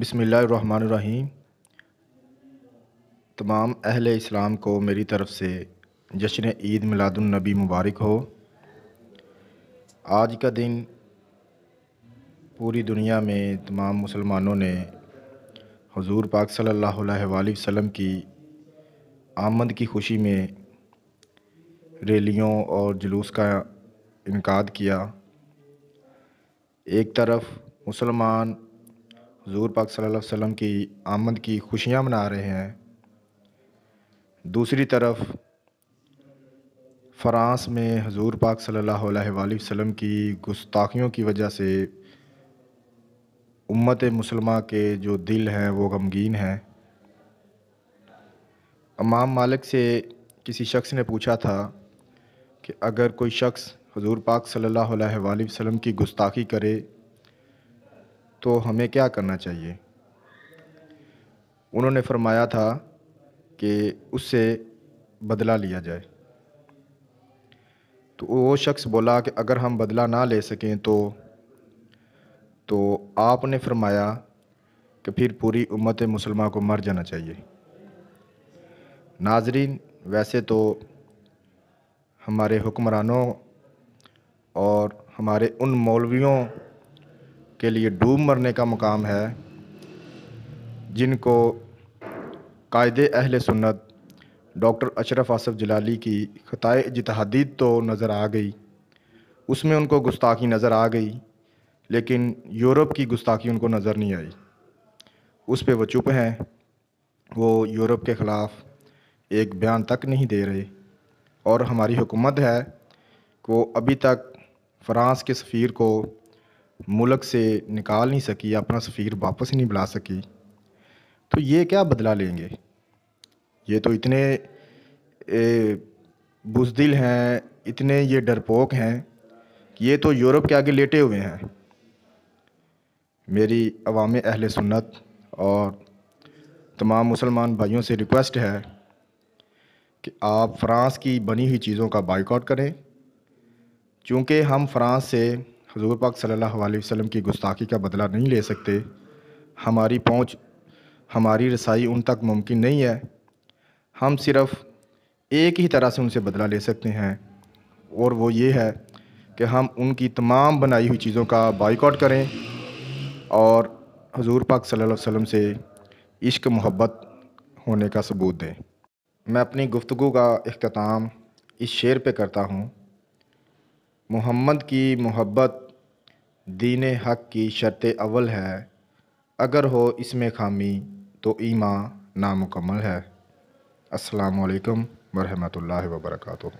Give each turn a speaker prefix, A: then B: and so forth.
A: बिसमीम तमाम अहल इस्लाम को मेरी तरफ़ से जश्न ईद मिलादुलनबी मुबारक हो आज का दिन पूरी दुनिया में तमाम मुसलमानों ने हुजूर पाक सल्लल्लाहु अलैहि वसल्लम की आमद की खुशी में रैलियों और जुलूस का इनका किया एक तरफ मुसलमान हजूर पाक सल्लल्लाहु अलैहि वसल्लम की आमद की खुशियां मना रहे हैं दूसरी तरफ फ़्रांस में हजूर पाक सल्लल्लाहु अलैहि वसल्लम की गुस्ताखियों की वजह से उम्मत मुसलमा के जो दिल हैं वो गमगीन हैं अमाम मालिक से किसी शख्स ने पूछा था कि अगर कोई शख्स हजूर पाक सल्लल्लाहु अलैहि वसल्लम की गुस्ताखी करे तो हमें क्या करना चाहिए उन्होंने फरमाया था कि उससे बदला लिया जाए तो वो शख्स बोला कि अगर हम बदला ना ले सकें तो तो आपने फरमाया कि फिर पूरी उम्मत मुसलमान को मर जाना चाहिए नाजरीन वैसे तो हमारे हुक्मरानों और हमारे उन मौलवियों के लिए डूब मरने का मकाम है जिनको कायद अहल सुन्नत डॉक्टर अशरफ आसफ़ जलाली की ख़ताए इजतहादीद तो नज़र आ गई उसमें उनको गुस्ताखी नज़र आ गई लेकिन यूरोप की गुस्ताखी उनको नज़र नहीं आई उस पर वो चुप हैं वो यूरोप के ख़िलाफ़ एक बयान तक नहीं दे रहे और हमारी हुकूमत है को अभी तक फ़्रांस के सफ़ीर को मुल्क से निकाल नहीं सकी अपना सफ़ीर वापस नहीं बुला सकी तो ये क्या बदला लेंगे ये तो इतने बुजदिल हैं इतने ये डरपोक हैं ये तो यूरोप के आगे लेटे हुए हैं मेरी अवाम अहल सुन्नत और तमाम मुसलमान भाइयों से रिक्वेस्ट है कि आप फ्रांस की बनी हुई चीज़ों का बाइकआउट करें क्योंकि हम फ्रांस से हजूर पाक सल्ला वसम की गुस्ताखी का बदला नहीं ले सकते हमारी पहुँच हमारी रसाई उन तक मुमकिन नहीं है हम सिर्फ़ एक ही तरह से उनसे बदला ले सकते हैं और वो ये है कि हम उनकी तमाम बनाई हुई चीज़ों का बाइकआउट करें और हजूर पाक सल्लल्लाहु अलैहि वसल्लम से इश्क मोहब्बत होने का सबूत दें मैं अपनी गुफ्तु का अख्ताम इस शेर पे करता हूँ मोहम्मद की मोहब्बत दीन हक की शर्त अव्वल है अगर हो इसमें खामी तो ईमा नामुकम्मल है अस्सलाम वालेकुम वरहमतुल्लाहि वबरकatuh